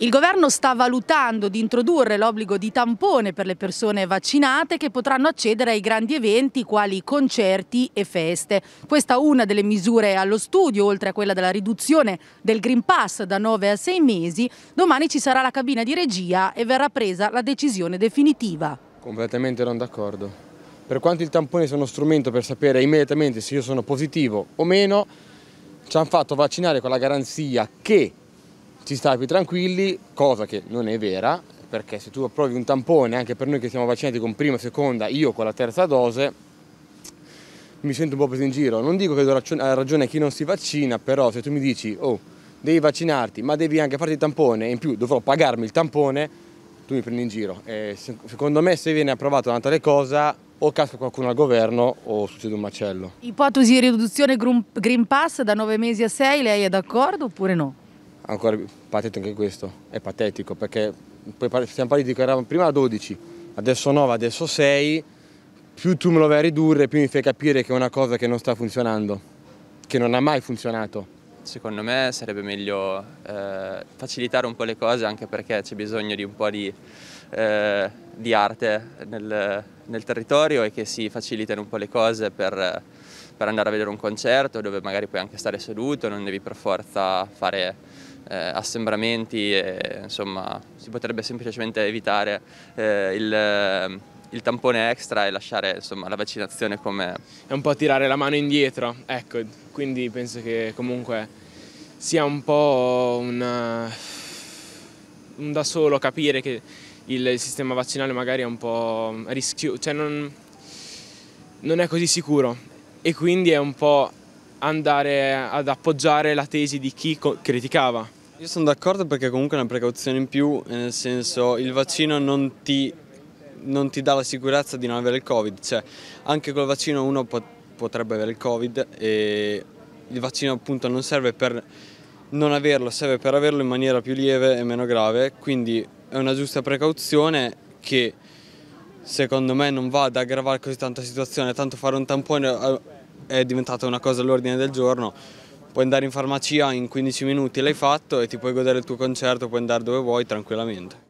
Il governo sta valutando di introdurre l'obbligo di tampone per le persone vaccinate che potranno accedere ai grandi eventi quali concerti e feste. Questa è una delle misure allo studio, oltre a quella della riduzione del Green Pass da 9 a 6 mesi. Domani ci sarà la cabina di regia e verrà presa la decisione definitiva. Completamente non d'accordo. Per quanto il tampone sia uno strumento per sapere immediatamente se io sono positivo o meno, ci hanno fatto vaccinare con la garanzia che ci stai più tranquilli, cosa che non è vera, perché se tu approvi un tampone, anche per noi che siamo vaccinati con prima e seconda, io con la terza dose, mi sento un po' preso in giro. Non dico che do ragione a chi non si vaccina, però se tu mi dici, oh, devi vaccinarti, ma devi anche farti il tampone, e in più dovrò pagarmi il tampone, tu mi prendi in giro. E secondo me se viene approvata una tale cosa, o casca qualcuno al governo o succede un macello. Ipotesi di riduzione Green Pass da 9 mesi a 6, lei è d'accordo oppure no? ancora patetico anche questo, è patetico perché siamo partiti che eravamo prima a 12, adesso 9, adesso 6, più tu me lo vai a ridurre, più mi fai capire che è una cosa che non sta funzionando, che non ha mai funzionato secondo me sarebbe meglio eh, facilitare un po' le cose anche perché c'è bisogno di un po' di, eh, di arte nel, nel, territorio e che si facilitano un po' le cose per, per, andare a vedere un concerto dove magari puoi anche stare seduto, non devi per forza fare eh, assembramenti, e, insomma si potrebbe semplicemente evitare eh, il il tampone extra e lasciare insomma, la vaccinazione come... È un po' tirare la mano indietro, ecco, quindi penso che comunque sia un po' una... un da solo capire che il sistema vaccinale magari è un po' rischioso, cioè non, non è così sicuro e quindi è un po' andare ad appoggiare la tesi di chi criticava. Io sono d'accordo perché comunque è una precauzione in più, nel senso il vaccino non ti non ti dà la sicurezza di non avere il Covid, cioè anche col vaccino uno potrebbe avere il Covid e il vaccino appunto non serve per non averlo, serve per averlo in maniera più lieve e meno grave, quindi è una giusta precauzione che secondo me non va ad aggravare così tanta situazione, tanto fare un tampone eh, è diventata una cosa all'ordine del giorno, puoi andare in farmacia in 15 minuti, l'hai fatto e ti puoi godere il tuo concerto, puoi andare dove vuoi tranquillamente.